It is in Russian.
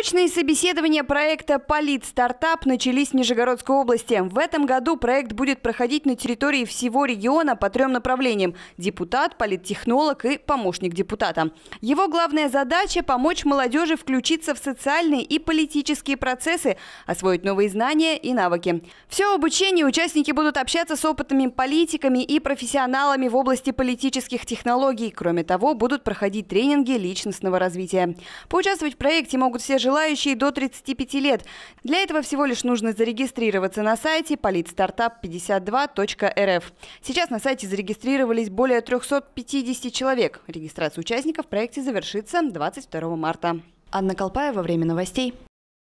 Очные собеседования проекта «Полит Стартап» начались в Нижегородской области. В этом году проект будет проходить на территории всего региона по трем направлениям – депутат, политтехнолог и помощник депутата. Его главная задача – помочь молодежи включиться в социальные и политические процессы, освоить новые знания и навыки. Все обучение участники будут общаться с опытными политиками и профессионалами в области политических технологий. Кроме того, будут проходить тренинги личностного развития. Поучаствовать в проекте могут все же желающие до 35 лет. Для этого всего лишь нужно зарегистрироваться на сайте politstartup52.rf. Сейчас на сайте зарегистрировались более 350 человек. Регистрация участников в проекте завершится 22 марта. Анна Колпаева, «Время новостей».